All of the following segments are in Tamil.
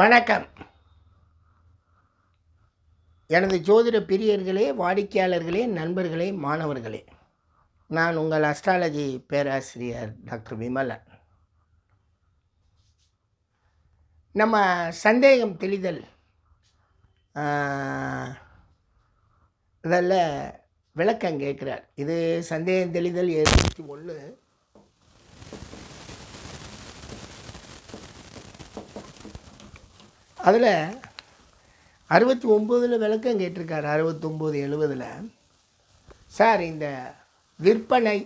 வணக்கம் எனது ஜோதிட பிரியர்களே வாடிக்கையாளர்களே நண்பர்களே மாணவர்களே நான் உங்கள் அஸ்ட்ராலஜி பேராசிரியர் டாக்டர் விமலன் நம்ம சந்தேகம் தெளிதல் அதில் விளக்கம் கேட்குறார் இது சந்தேகம் தெளிதல் எழுபத்தி ஒன்று அதில் அறுபத்தி ஒம்போதில் விளக்கம் கேட்டிருக்கார் அறுபத்தொம்போது எழுபதில் சார் இந்த விற்பனை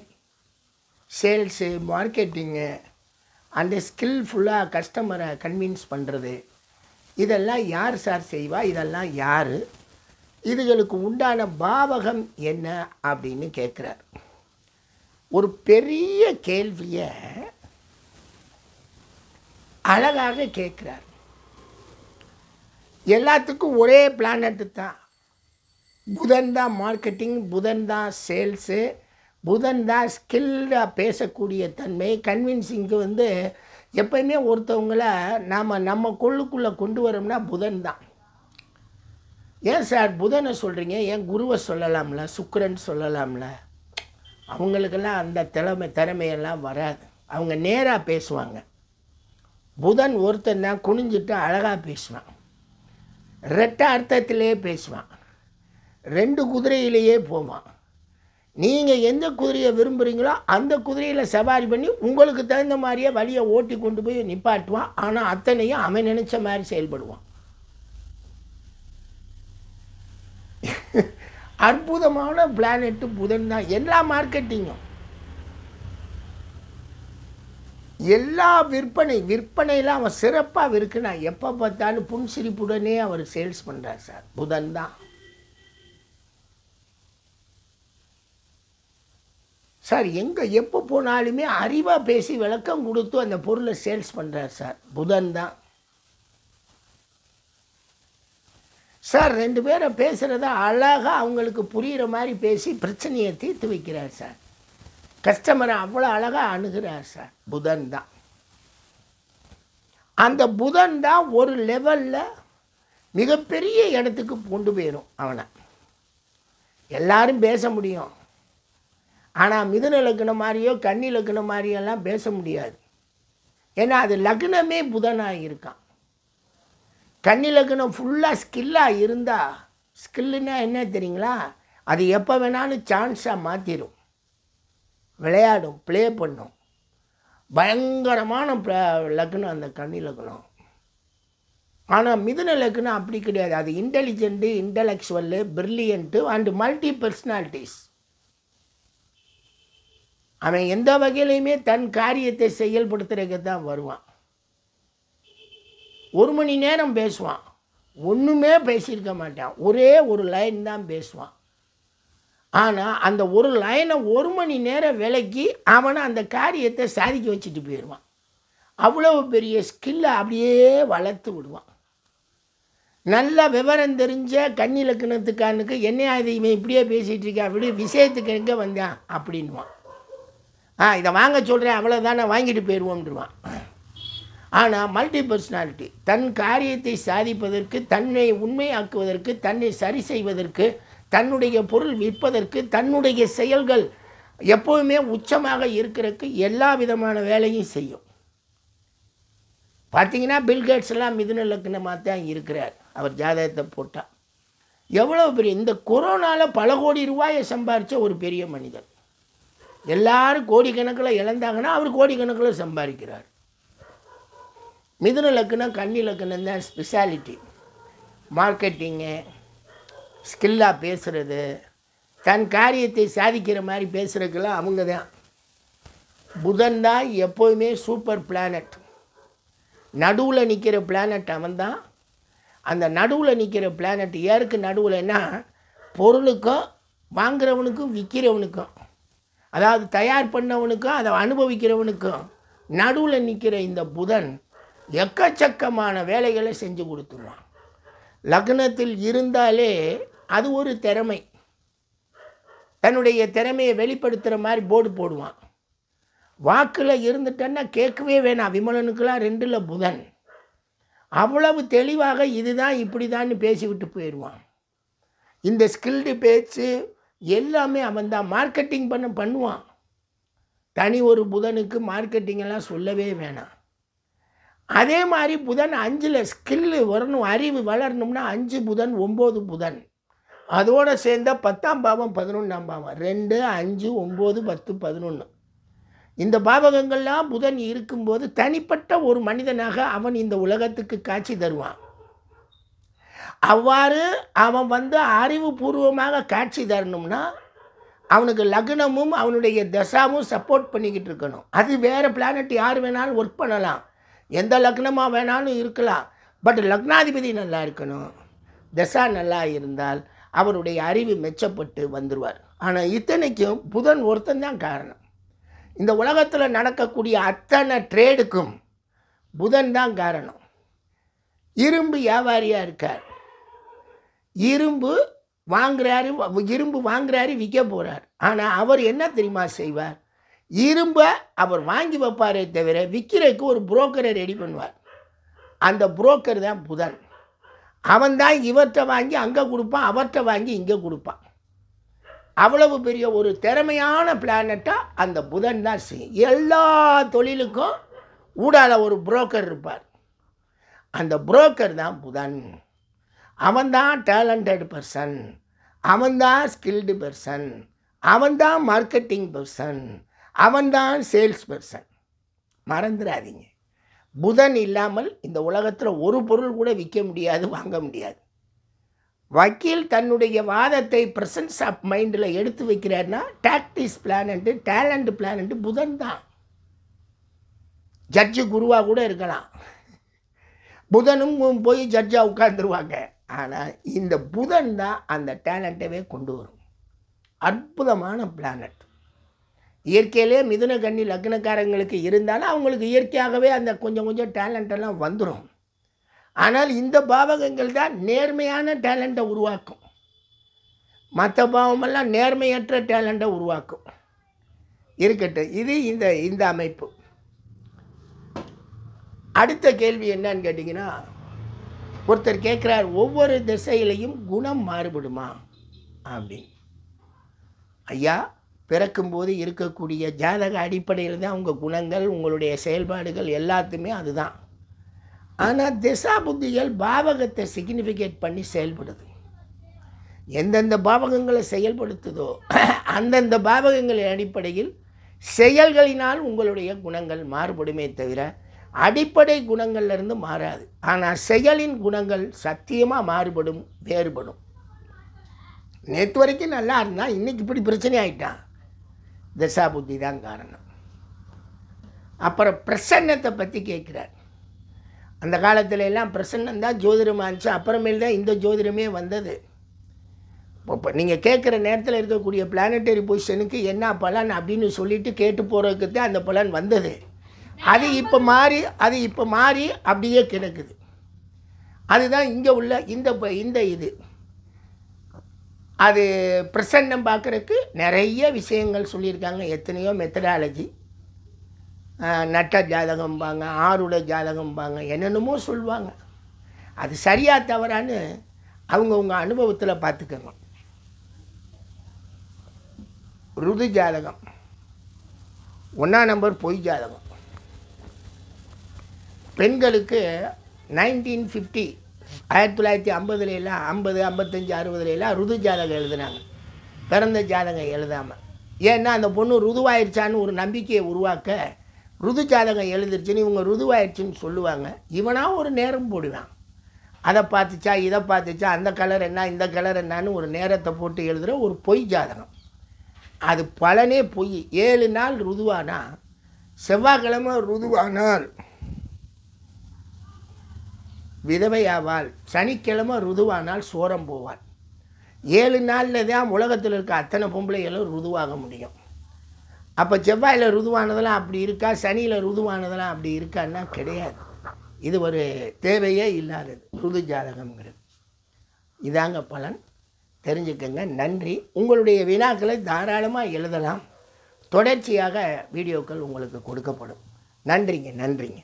சேல்ஸு மார்க்கெட்டிங்கு அந்த ஸ்கில்ஃபுல்லாக கஸ்டமரை கன்வின்ஸ் பண்ணுறது இதெல்லாம் யார் சார் செய்வா இதெல்லாம் யார் இதுகளுக்கு உண்டான பாவகம் என்ன அப்படின்னு கேட்குறார் ஒரு பெரிய கேள்வியை அழகாக கேட்குறார் எல்லாத்துக்கும் ஒரே பிளானட்டு தான் புதன் தான் மார்க்கெட்டிங் புதன் தான் சேல்ஸு புதன் தான் ஸ்கில்டாக பேசக்கூடிய தன்மை கன்வின்சிங்க்கு வந்து எப்பயுமே ஒருத்தவங்கள நாம் நம்ம கொள்ளுக்குள்ளே கொண்டு வரோம்னா புதன் தான் ஏன் சார் புதனை சொல்கிறீங்க ஏன் குருவை சொல்லலாம்ல சுக்கரன் சொல்லலாம்ல அவங்களுக்கெல்லாம் அந்த திறமை திறமையெல்லாம் வராது அவங்க நேராக பேசுவாங்க புதன் ஒருத்தன் தான் குனிஞ்சிட்டு அழகாக பேசுவான் ரெட்ட அர்த்தத்திலே பேசுவான் ரெண்டு குதிரையிலேயே போவான் நீங்கள் எந்த குதிரையை விரும்புகிறீங்களோ அந்த குதிரையில் சவாரி பண்ணி உங்களுக்கு தகுந்த மாதிரியே வழியை ஓட்டி கொண்டு போய் நிப்பாட்டுவான் ஆனால் அத்தனையும் அவன் நினச்ச மாதிரி செயல்படுவான் அற்புதமான பிளானெட்டு புதன் தான் எல்லா மார்க்கெட்டிங்கும் எல்லா விற்பனை விற்பனையில் அவன் சிறப்பாக இருக்குன்னா எப்போ பார்த்தாலும் புன்சிரிப்புடனே அவர் சேல்ஸ் பண்ணுறார் சார் புதன் தான் சார் எங்கே எப்போ போனாலுமே அறிவாக பேசி விளக்கம் கொடுத்து அந்த பொருளை சேல்ஸ் பண்ணுறார் சார் புதன் தான் சார் ரெண்டு பேரை பேசுகிறத அழகாக அவங்களுக்கு புரிகிற மாதிரி பேசி பிரச்சனையை தீர்த்து வைக்கிறார் சார் கஸ்டமரை அவ்வளோ அழகாக அணுகிறார் சார் புதன் தான் அந்த புதன் தான் ஒரு லெவலில் மிகப்பெரிய இடத்துக்கு கொண்டு போயிடும் அவனை எல்லாரும் பேச முடியும் ஆனால் மிதுன லக்னம் மாதிரியோ கன்னி லக்னம் மாதிரியெல்லாம் பேச முடியாது ஏன்னா அது லக்னமே புதனாக இருக்கான் கன்னி லக்னம் ஃபுல்லாக ஸ்கில்லாக இருந்தால் ஸ்கில்லுன்னா என்ன தெரியுங்களா அது எப்போ வேணாலும் சான்ஸாக மாற்றிடும் விளையாடும் ப்ளே பண்ணும் பயங்கரமான லக்னம் அந்த கன்னி லக்னம் ஆனால் மிதுன லக்னம் அப்படி கிடையாது அது intelligent intellectual brilliant and multi personalities அவன் எந்த வகையிலையுமே தன் காரியத்தை செயல்படுத்துறதுக்கு தான் வருவான் ஒரு மணி நேரம் பேசுவான் ஒன்றுமே பேசியிருக்க மாட்டான் ஒரே ஒரு லைன் தான் பேசுவான் ஆனால் அந்த ஒரு லைனை ஒரு மணி நேரம் விலக்கி அவனை அந்த காரியத்தை சாதிக்க வச்சுட்டு போயிடுவான் அவ்வளோ பெரிய ஸ்கில்லை அப்படியே வளர்த்து விடுவான் நல்ல விவரம் தெரிஞ்ச கண்ணிலக்கணத்துக்கானுக்கு என்னையா இதை இவன் இப்படியே பேசிகிட்டு இருக்கா அப்படி விஷயத்துக்கு எங்கே வந்தான் அப்படின்வான் ஆ இதை வாங்க சொல்கிறேன் அவ்வளோதானே வாங்கிட்டு போயிடுவோம்ன்றவான் ஆனால் மல்டி பர்சனாலிட்டி தன் காரியத்தை சாதிப்பதற்கு தன்னை உண்மையாக்குவதற்கு தன்னை சரி செய்வதற்கு தன்னுடைய பொருள் விற்பதற்கு தன்னுடைய செயல்கள் எப்போதுமே உச்சமாக இருக்கிறதுக்கு எல்லா விதமான வேலையும் செய்யும் பார்த்தீங்கன்னா எல்லாம் மிதுன லக்னமாக தான் இருக்கிறார் அவர் ஜாதகத்தை போட்டால் எவ்வளோ பெரிய இந்த கொரோனாவில் பல கோடி ரூபாயை சம்பாரித்த ஒரு பெரிய மனிதன் எல்லாரும் கோடிக்கணக்கில் இழந்தாங்கன்னா அவர் கோடிக்கணக்கில் சம்பாதிக்கிறார் மிதுன லக்னம் கன்னி லக்னம் தான் ஸ்பெஷாலிட்டி மார்க்கெட்டிங்கு ஸ்கில்லாக பேசுகிறது தன் காரியத்தை சாதிக்கிற மாதிரி பேசுகிறதுக்கெல்லாம் அவங்க தான் புதன் தான் எப்போதுமே சூப்பர் பிளானட் நடுவில் நிற்கிற பிளானட் அவன் தான் அந்த நடுவில் நிற்கிற பிளானட் ஏருக்கு நடுவில்னா பொருளுக்கும் வாங்குறவனுக்கும் விற்கிறவனுக்கும் அதாவது தயார் பண்ணவனுக்கும் அதை அனுபவிக்கிறவனுக்கும் நடுவில் நிற்கிற இந்த புதன் எக்கச்சக்கமான வேலைகளை செஞ்சு கொடுத்துருவான் லக்னத்தில் இருந்தாலே அது ஒரு திறமை தன்னுடைய திறமையை வெளிப்படுத்துகிற மாதிரி போர்டு போடுவான் வாக்கில் இருந்துட்டேன்னா கேட்கவே வேணாம் விமலனுக்கெல்லாம் ரெண்டில் புதன் அவ்வளவு தெளிவாக இதுதான் இப்படி தான் பேசிவிட்டு போயிடுவான் இந்த ஸ்கில்டு பேச்சு எல்லாமே அவன் தான் மார்க்கெட்டிங் பண்ண பண்ணுவான் தனி ஒரு புதனுக்கு மார்க்கெட்டிங்கெல்லாம் சொல்லவே வேணாம் அதே மாதிரி புதன் அஞ்சில் ஸ்கில்லு வரணும் அறிவு வளரணும்னா அஞ்சு புதன் ஒம்பது புதன் அதோடு சேர்ந்தால் பத்தாம் பாவம் பதினொன்றாம் பாவம் ரெண்டு அஞ்சு ஒம்பது பத்து பதினொன்று இந்த பாவகங்கள்லாம் புதன் இருக்கும்போது தனிப்பட்ட ஒரு மனிதனாக அவன் இந்த உலகத்துக்கு காட்சி தருவான் அவ்வாறு அவன் வந்து அறிவுபூர்வமாக காட்சி தரணும்னா அவனுக்கு லக்னமும் அவனுடைய தசாவும் சப்போர்ட் பண்ணிக்கிட்டு இருக்கணும் அது வேறு பிளானட் யார் வேணாலும் ஒர்க் பண்ணலாம் எந்த லக்னமாக வேணாலும் இருக்கலாம் பட் லக்னாதிபதி நல்லா இருக்கணும் தசா நல்லா இருந்தால் அவருடைய அறிவு மெச்சப்பட்டு வந்துடுவார் ஆனால் இத்தனைக்கும் புதன் ஒருத்தந்தான் காரணம் இந்த உலகத்தில் நடக்கக்கூடிய அத்தனை ட்ரேடுக்கும் புதன் தான் காரணம் இரும்பு வியாபாரியாக இருக்கார் இரும்பு வாங்குறாரு இரும்பு வாங்குறாரு விற்க போகிறார் ஆனால் அவர் என்ன தெரியுமா செய்வார் இரும்பை அவர் வாங்கி வைப்பாரே தவிர விற்கிறதுக்கு ஒரு புரோக்கரை ரெடி பண்ணுவார் அந்த புரோக்கர் தான் புதன் அவன் தான் வாங்கி அங்கே கொடுப்பான் அவற்றை வாங்கி இங்கே கொடுப்பான் அவ்வளவு பெரிய ஒரு திறமையான பிளானட்டாக அந்த புதன் தான் செய்யும் எல்லா தொழிலுக்கும் ஊடால ஒரு புரோக்கர் இருப்பார் அந்த புரோக்கர் தான் புதன் அவன்தான் டேலண்டட் பர்சன் அவன்தான் ஸ்கில்டு பர்சன் அவன்தான் மார்க்கெட்டிங் பர்சன் அவன்தான் சேல்ஸ் பர்சன் மறந்துடாதீங்க புதன் இல்லாமல் இந்த உலகத்தில் ஒரு பொருள் கூட விற்க முடியாது வாங்க முடியாது வக்கீல் தன்னுடைய வாதத்தை ப்ரெசன்ஸ் ஆஃப் மைண்டில் எடுத்து வைக்கிறார்னா டாக்டிஸ் பிளானட்டு டேலண்ட் பிளானட்டு புதன் தான் ஜட்ஜு குருவாக கூட இருக்கலாம் புதனும் போய் ஜட்ஜாக உட்காந்துருவாங்க ஆனால் இந்த புதன் தான் அந்த டேலண்ட்டவே கொண்டு வரும் அற்புதமான பிளானட் இயற்கையிலே மிதுன கண்ணி லக்னக்காரங்களுக்கு இருந்தாலும் அவங்களுக்கு இயற்கையாகவே அந்த கொஞ்சம் கொஞ்சம் டேலண்ட்டெல்லாம் வந்துடும் ஆனால் இந்த பாவகங்கள் தான் நேர்மையான டேலண்ட்டை உருவாக்கும் மற்ற பாவமெல்லாம் நேர்மையற்ற டேலண்ட்டை உருவாக்கும் இருக்கட்டும் இது இந்த இந்த அமைப்பு அடுத்த கேள்வி என்னன்னு கேட்டிங்கன்னா ஒருத்தர் கேட்குறார் ஒவ்வொரு திசையிலையும் குணம் மாறுபடுமா அப்படின்னு ஐயா பிறக்கும்போது இருக்கக்கூடிய ஜாதக அடிப்படையில் தான் உங்கள் குணங்கள் உங்களுடைய செயல்பாடுகள் எல்லாத்துமே அதுதான் ஆனால் திசா புத்திகள் பாவகத்தை சிக்னிஃபிகேட் பண்ணி செயல்படுது எந்தெந்த பாவகங்களை செயல்படுத்துதோ அந்தந்த பாவகங்களின் அடிப்படையில் செயல்களினால் உங்களுடைய குணங்கள் மாறுபடுமே தவிர அடிப்படை குணங்கள்லேருந்து மாறாது ஆனால் செயலின் குணங்கள் சத்தியமாக மாறுபடும் வேறுபடும் நேற்று வரைக்கும் நல்லா இருந்தால் இன்றைக்கி இப்படி பிரச்சனை ஆகிட்டான் தசா புத்தி தான் காரணம் அப்புறம் பிரசன்னத்தை பற்றி கேட்குறார் அந்த காலத்தில எல்லாம் பிரசன்னம் தான் ஜோதிடமாக இருந்துச்சு அப்புறமேல் தான் இந்த ஜோதிடமே வந்தது இப்போ நீங்கள் கேட்குற நேரத்தில் இருக்கக்கூடிய பிளானட்டரி பொசிஷனுக்கு என்ன பலன் அப்படின்னு சொல்லிட்டு கேட்டு போகிறதுக்கு தான் அந்த பலன் வந்தது அது இப்போ மாறி அது இப்போ மாறி அப்படியே கிடக்குது அதுதான் இங்கே உள்ள இந்த இந்த இது அது பிரசன்னம் பார்க்குறதுக்கு நிறைய விஷயங்கள் சொல்லியிருக்காங்க எத்தனையோ மெத்தடாலஜி நட்ட ஜாதகம்பாங்க ஆறுட ஜாதகம்பாங்க என்னென்னமோ சொல்லுவாங்க அது சரியாக தவறான்னு அவங்கவுங்க அனுபவத்தில் பார்த்துக்கணும் ருது ஜாதகம் ஒன்றா நம்பர் பொய் ஜாதகம் பெண்களுக்கு நைன்டீன் ஃபிஃப்டி ஆயிரத்தி தொள்ளாயிரத்தி ஐம்பதுல எல்லாம் ஐம்பது ஐம்பத்தஞ்சு அறுபதுல எல்லாம் ருது ஜாதகம் எழுதுனாங்க பிறந்த ஜாதகம் எழுதாமல் ஏன்னா அந்த பொண்ணு ருதுவாயிருச்சான்னு ஒரு நம்பிக்கையை உருவாக்க ருது ஜாதகம் எழுதிருச்சுன்னு இவங்க ருதுவாயிருச்சுன்னு சொல்லுவாங்க இவனாக ஒரு நேரம் போடுவான் அதை பார்த்துச்சா இதை பார்த்துச்சா அந்த கலர் என்ன இந்த கலர் என்னான்னு ஒரு நேரத்தை போட்டு எழுதுகிற ஒரு பொய் ஜாதகம் அது பலனே பொய் ஏழு நாள் ருதுவானா செவ்வாய்க்கிழமை ருதுவானால் விதவையாவாள் சனிக்கிழமை ருதுவானால் சோரம் போவாள் ஏழு நாளில் தான் உலகத்தில் இருக்க அத்தனை பொம்பளைகளும் ருதுவாக முடியும் அப்போ செவ்வாயில் ருதுவானதெல்லாம் அப்படி இருக்கா சனியில் ருதுவானதெல்லாம் அப்படி இருக்கான்னா கிடையாது இது ஒரு தேவையே இல்லாதது ருது ஜாதகம்ங்கிறது இதாங்க பலன் தெரிஞ்சுக்கங்க நன்றி உங்களுடைய வினாக்களை தாராளமாக எழுதலாம் தொடர்ச்சியாக வீடியோக்கள் உங்களுக்கு கொடுக்கப்படும் நன்றிங்க நன்றிங்க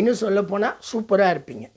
இன்னும் சொல்லப்போனால் சூப்பராக இருப்பீங்க